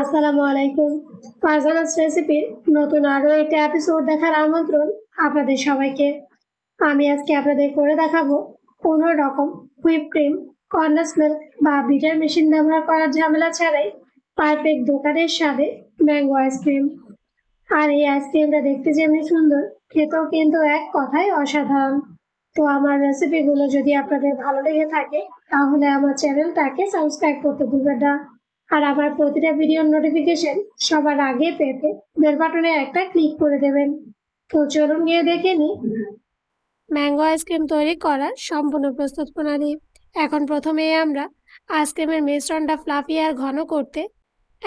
আসসালামু আলাইকুম ফারজানাস রেসিপির নতুন আরও একটা এপিসোড দেখার আমন্ত্রণ আপনাদের সবাইকে আমি আজকে আপনাদের করে দেখাবো কোনো রকম হুইপ ক্রিম কর্নাস মিল্ক বা বিটার মেশিন ব্যবহার করার ঝামেলা ছাড়াই পারফেক্ট দোকানের স্বাদে ম্যাঙ্গো আইসক্রিম আর এই আইসক্রিমটা দেখতে যেমনি সুন্দর খেতেও কিন্তু এক কথাই অসাধারণ তো আমার রেসিপিগুলো যদি আপনাদের ভালো লেগে থাকে তাহলে আমার চ্যানেলটাকে সাবস্ক্রাইব করতে ভুলবেন না আর আমার প্রতিটা ভিডিওর নোটিফিকেশন সবার আগে পেতে বেল বাটনে একটা ক্লিক করে দেবেন তো চলুন গিয়ে দেখে নিই ম্যাঙ্গো আইসক্রিম তৈরি করার সম্পূর্ণ প্রস্তুত প্রণালী এখন প্রথমে আমরা আইসক্রিমের মিশ্রণটা ফ্লাফি আর ঘন করতে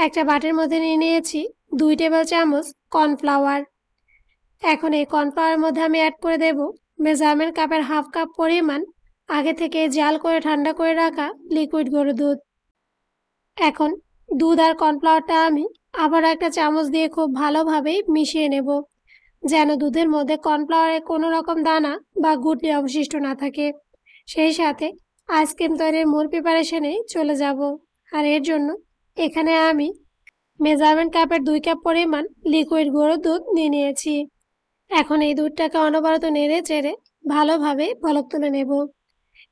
একটা বাটির মধ্যে নিয়ে নিয়েছি দুই টেবিল চামচ কর্নফ্লাওয়ার এখন এই কর্নফ্লাওয়ারের মধ্যে আমি অ্যাড করে দেব মেজারমেন্ট কাপের হাফ কাপ পরিমাণ আগে থেকে জাল করে ঠান্ডা করে রাখা লিকুইড গরুর দুধ এখন দুধ আর কর্নফ্লাওয়ারটা আমি আবার একটা চামচ দিয়ে খুব ভালোভাবেই মিশিয়ে নেব যেন দুধের মধ্যে কর্নফ্লাওয়ারের কোনো রকম দানা বা গুটলি অবশিষ্ট না থাকে সেই সাথে আইসক্রিম তৈরির মূল প্রিপারেশনে চলে যাব আর এর জন্য এখানে আমি মেজারমেন্ট কাপের দুই কাপ পরিমাণ লিকুইড গুঁড়ো দুধ নিয়ে নিয়েছি এখন এই দুধটাকে অনবরত নেড়ে চেড়ে ভালোভাবে বলক তুলে নেব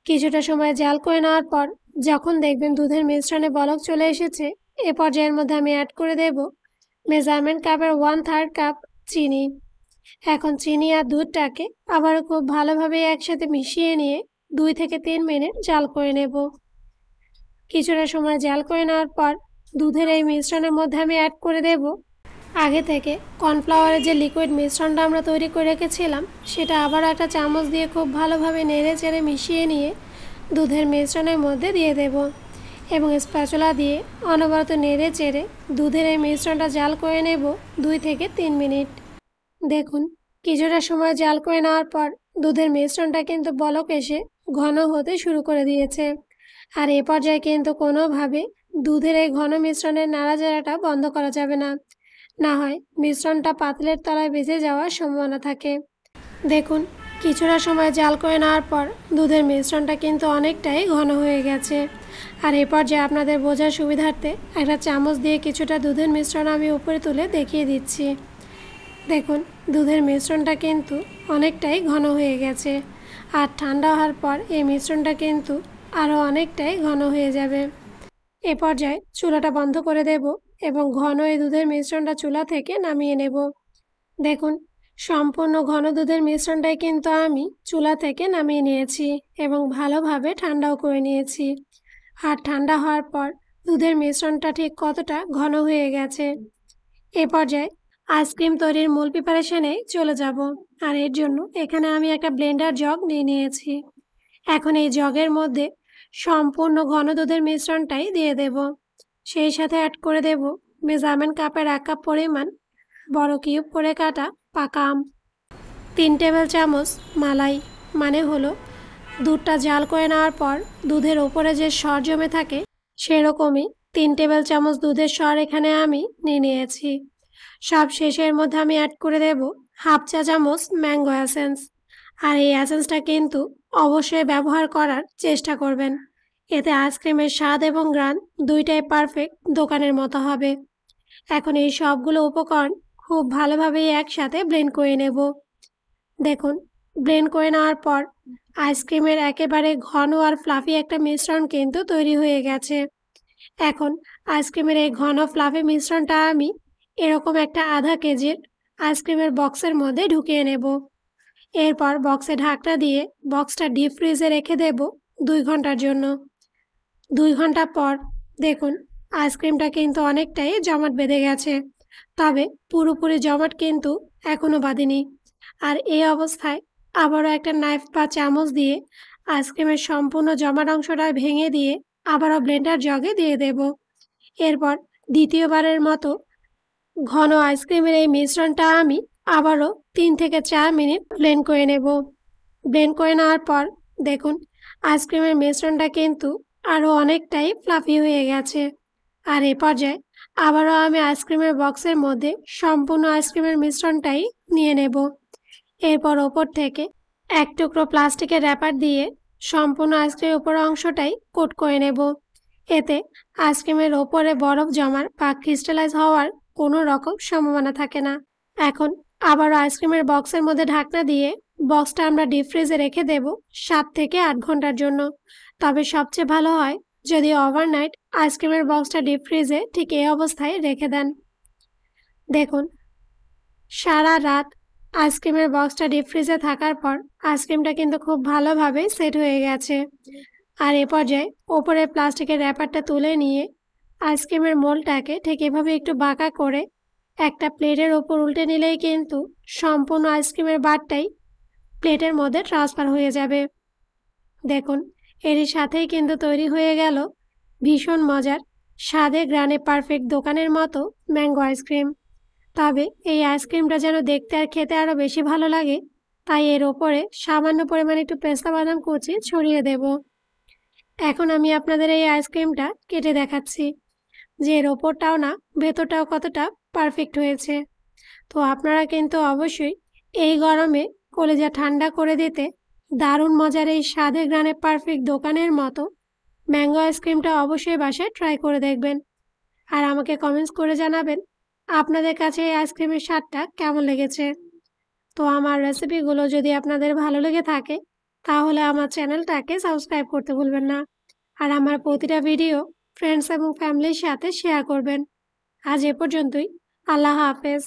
কিছুটা সময় জাল করে নেওয়ার পর যখন দেখবেন দুধের মিশ্রণে বলক চলে এসেছে এ পর্যায়ের মধ্যে আমি অ্যাড করে দেব মেজারমেন্ট কাপের ওয়ান থার্ড কাপ চিনি এখন চিনি আর দুধটাকে আবারও খুব ভালোভাবে একসাথে মিশিয়ে নিয়ে দুই থেকে তিন মিনিট জাল করে নেব কিছুটা সময় জাল করে নেওয়ার পর দুধের এই মিশ্রণের মধ্যে আমি অ্যাড করে দেব আগে থেকে কর্নফ্লাওয়ারের যে লিকুইড মিশ্রণটা আমরা তৈরি করে রেখেছিলাম সেটা আবার একটা চামচ দিয়ে খুব ভালোভাবে নেড়ে চেড়ে মিশিয়ে নিয়ে দুধের মিশ্রণের মধ্যে দিয়ে দেব এবং স্প্যাচুলা দিয়ে অনবরত নেড়ে চেড়ে দুধের এই মিশ্রণটা জাল করে নেব দুই থেকে তিন মিনিট দেখুন কিছুটা সময় জাল করে নেওয়ার পর দুধের মিশ্রণটা কিন্তু বলক এসে ঘন হতে শুরু করে দিয়েছে আর এ পর্যায়ে কিন্তু কোনোভাবে দুধের এই ঘন মিশ্রণের নাড়াচাড়াটা বন্ধ করা যাবে না না হয় মিশ্রণটা পাতলের তলায় বেঁচে যাওয়ার সম্ভাবনা থাকে দেখুন কিছুটা সময় জাল করে নেওয়ার পর দুধের মিশ্রণটা কিন্তু অনেকটাই ঘন হয়ে গেছে আর এ পর্যায়ে আপনাদের বোঝার সুবিধার্থে একটা চামচ দিয়ে কিছুটা দুধের মিশ্রণ আমি উপরে তুলে দেখিয়ে দিচ্ছি দেখুন দুধের মিশ্রণটা কিন্তু অনেকটাই ঘন হয়ে গেছে আর ঠান্ডা হওয়ার পর এই মিশ্রণটা কিন্তু আরও অনেকটাই ঘন হয়ে যাবে এ পর্যায়ে চুলাটা বন্ধ করে দেব এবং ঘন এই দুধের মিশ্রণটা চুলা থেকে নামিয়ে নেব দেখুন সম্পূর্ণ ঘন দুধের মিশ্রণটাই কিন্তু আমি চুলা থেকে নামিয়ে নিয়েছি এবং ভালোভাবে ঠান্ডাও করে নিয়েছি আর ঠান্ডা হওয়ার পর দুধের মিশ্রণটা ঠিক কতটা ঘন হয়ে গেছে এ পর্যায়ে আইসক্রিম তৈরির মূল প্রিপারেশনে চলে যাব আর এর জন্য এখানে আমি একটা ব্লেন্ডার জগ নিয়ে নিয়েছি এখন এই জগের মধ্যে সম্পূর্ণ ঘন দুধের মিশ্রণটাই দিয়ে দেব সেই সাথে অ্যাড করে দেব মেজারমেন্ট কাপের এক কাপ পরিমাণ বড় কিউব করে কাটা পাকা আম তিন টেবিল চামচ মালাই মানে হলো দুধটা জাল করে নেওয়ার পর দুধের ওপরে যে সর জমে থাকে সেরকমই তিন টেবিল চামচ দুধের সর এখানে আমি নিয়ে নিয়েছি সব শেষের মধ্যে আমি অ্যাড করে দেব হাফ চা চামচ ম্যাঙ্গো অ্যাসেন্স আর এই অ্যাসেন্সটা কিন্তু অবশ্যই ব্যবহার করার চেষ্টা করবেন এতে আইসক্রিমের স্বাদ এবং গ্রান দুইটাই পারফেক্ট দোকানের মতো হবে এখন এই সবগুলো উপকরণ খুব ভালোভাবে একসাথে ব্লেন্ড করে নেব দেখুন ব্লেন্ড করে নেওয়ার পর আইসক্রিমের একেবারে ঘন আর ফ্লাফি একটা মিশ্রণ কিন্তু তৈরি হয়ে গেছে এখন আইসক্রিমের এই ঘন ফ্লাফি মিশ্রণটা আমি এরকম একটা আধা কেজির আইসক্রিমের বক্সের মধ্যে ঢুকিয়ে নেব এরপর বক্সে ঢাকটা দিয়ে বক্সটা ডিপ ফ্রিজে রেখে দেব দুই ঘন্টার জন্য দুই ঘন্টা পর দেখুন আইসক্রিমটা কিন্তু অনেকটাই জমাট বেঁধে গেছে তবে পুরোপুরি জমাট কিন্তু এখনও বাঁধেনি আর এই অবস্থায় আবারও একটা নাইফ বা চামচ দিয়ে আইসক্রিমের সম্পূর্ণ জমাট অংশটা ভেঙে দিয়ে আবারও ব্লেন্ডার জগে দিয়ে দেব এরপর দ্বিতীয়বারের মতো ঘন আইসক্রিমের এই মিশ্রণটা আমি আবারও তিন থেকে চার মিনিট ব্লেন্ড করে নেব ব্লেন্ড করে নেওয়ার পর দেখুন আইসক্রিমের মিশ্রণটা কিন্তু আরও অনেকটাই ফ্লাফি হয়ে গেছে আর এ পর্যায়ে আবারও আমি আইসক্রিমের বক্সের মধ্যে সম্পূর্ণ আইসক্রিমের মিশ্রণটাই নিয়ে নেব এরপর ওপর থেকে এক টুকরো প্লাস্টিকের র্যাপার দিয়ে সম্পূর্ণ আইসক্রিমের উপর অংশটাই কোট করে নেব এতে আইসক্রিমের ওপরে বরফ জমার বা ক্রিস্টালাইজ হওয়ার কোনো রকম সম্ভাবনা থাকে না এখন আবারও আইসক্রিমের বক্সের মধ্যে ঢাকনা দিয়ে বক্সটা আমরা ডিপ ফ্রিজে রেখে দেব সাত থেকে আট ঘন্টার জন্য তবে সবচেয়ে ভালো হয় যদি ওভারনাইট আইসক্রিমের বক্সটা ডিপ ফ্রিজে ঠিক এই অবস্থায় রেখে দেন দেখুন সারা রাত আইসক্রিমের বক্সটা ডিপ ফ্রিজে থাকার পর আইসক্রিমটা কিন্তু খুব ভালোভাবে সেট হয়ে গেছে আর এ পর্যায়ে ওপরে প্লাস্টিকের র্যাপারটা তুলে নিয়ে আইসক্রিমের মোলটাকে ঠিক এভাবে একটু বাঁকা করে একটা প্লেটের ওপর উল্টে নিলেই কিন্তু সম্পূর্ণ আইসক্রিমের বারটাই প্লেটের মধ্যে ট্রান্সফার হয়ে যাবে দেখুন এরই সাথেই কিন্তু তৈরি হয়ে গেল ভীষণ মজার স্বাদে গ্রানে পারফেক্ট দোকানের মতো ম্যাঙ্গো আইসক্রিম তবে এই আইসক্রিমটা যেন দেখতে আর খেতে আরও বেশি ভালো লাগে তাই এর ওপরে সামান্য পরিমাণে একটু পেস্তা বাদাম কুচি ছড়িয়ে দেব এখন আমি আপনাদের এই আইসক্রিমটা কেটে দেখাচ্ছি যে এর ওপরটাও না ভেতরটাও কতটা পারফেক্ট হয়েছে তো আপনারা কিন্তু অবশ্যই এই গরমে কলেজা ঠান্ডা করে দিতে দারুণ মজার এই স্বাদে গ্রানে পারফেক্ট দোকানের মতো ম্যাঙ্গো আইসক্রিমটা অবশ্যই বাসায় ট্রাই করে দেখবেন আর আমাকে কমেন্টস করে জানাবেন আপনাদের কাছে এই আইসক্রিমের স্বাদটা কেমন লেগেছে তো আমার রেসিপিগুলো যদি আপনাদের ভালো লেগে থাকে তাহলে আমার চ্যানেলটাকে সাবস্ক্রাইব করতে ভুলবেন না আর আমার প্রতিটা ভিডিও ফ্রেন্ডস এবং ফ্যামিলির সাথে শেয়ার করবেন আজ এ পর্যন্তই আল্লাহ হাফেজ